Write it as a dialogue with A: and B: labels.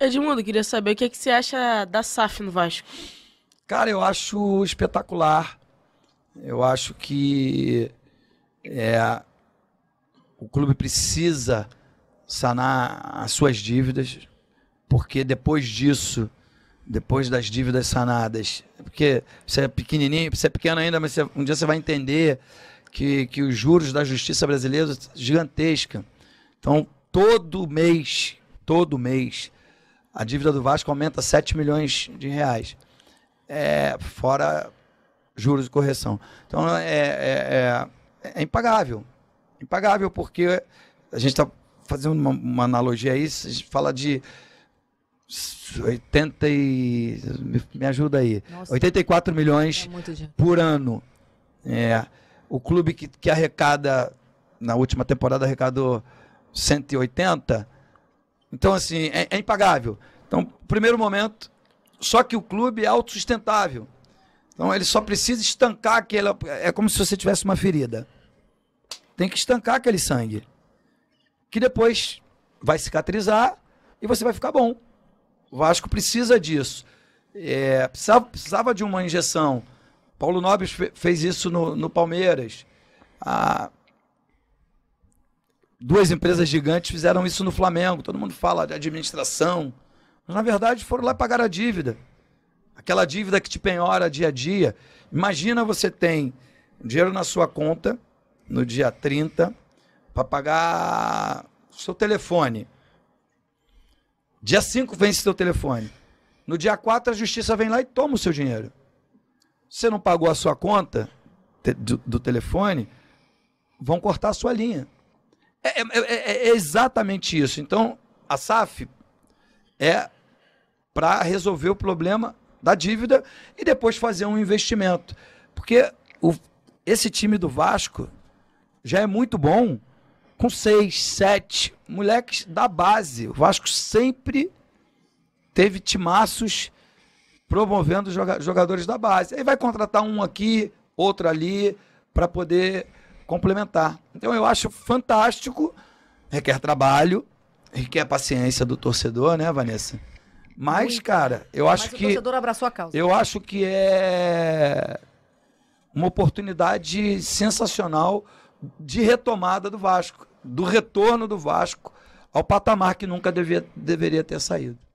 A: Edmundo, queria saber o que, é que você acha da SAF no Vasco. Cara, eu acho espetacular. Eu acho que é, o clube precisa sanar as suas dívidas, porque depois disso, depois das dívidas sanadas, porque você é pequenininho, você é pequeno ainda, mas você, um dia você vai entender que, que os juros da justiça brasileira são gigantesca. Então, todo mês, todo mês, a dívida do Vasco aumenta 7 milhões de reais. É, fora juros de correção. Então é, é, é, é impagável. Impagável porque a gente está fazendo uma, uma, analogia aí, a gente fala de 80 e, me ajuda aí, Nossa, 84 milhões é por ano. É, o clube que, que arrecada, na última temporada arrecadou 180 então, assim, é, é impagável. Então, primeiro momento, só que o clube é autossustentável. Então, ele só precisa estancar aquela. É como se você tivesse uma ferida. Tem que estancar aquele sangue. Que depois vai cicatrizar e você vai ficar bom. O Vasco precisa disso. É, precisava, precisava, de uma injeção. Paulo Nobre fez isso no, no Palmeiras. Ah, duas empresas gigantes fizeram isso no Flamengo. Todo mundo fala de administração. Mas, na verdade, foram lá pagar a dívida. Aquela dívida que te penhora dia a dia. Imagina você tem dinheiro na sua conta no dia 30 para pagar seu telefone. Dia 5 vence seu telefone. No dia 4 a justiça vem lá e toma o seu dinheiro. Você não pagou a sua conta do, do telefone, vão cortar a sua linha. É é, é, é, é exatamente isso. Então, a SAF é para resolver o problema da dívida e depois fazer um investimento. Porque o, esse time do Vasco já é muito bom com seis, sete moleques da base. O Vasco sempre teve timaços promovendo jogadores da base. Aí vai contratar um aqui, outro ali, para poder complementar. Então eu acho fantástico, requer trabalho, requer paciência do torcedor, né, Vanessa? Mas, Muito. cara, eu Mas acho o que. O torcedor abraçou a causa. Eu acho que é uma oportunidade sensacional de retomada do Vasco, do retorno do Vasco ao patamar que nunca devia, deveria ter saído.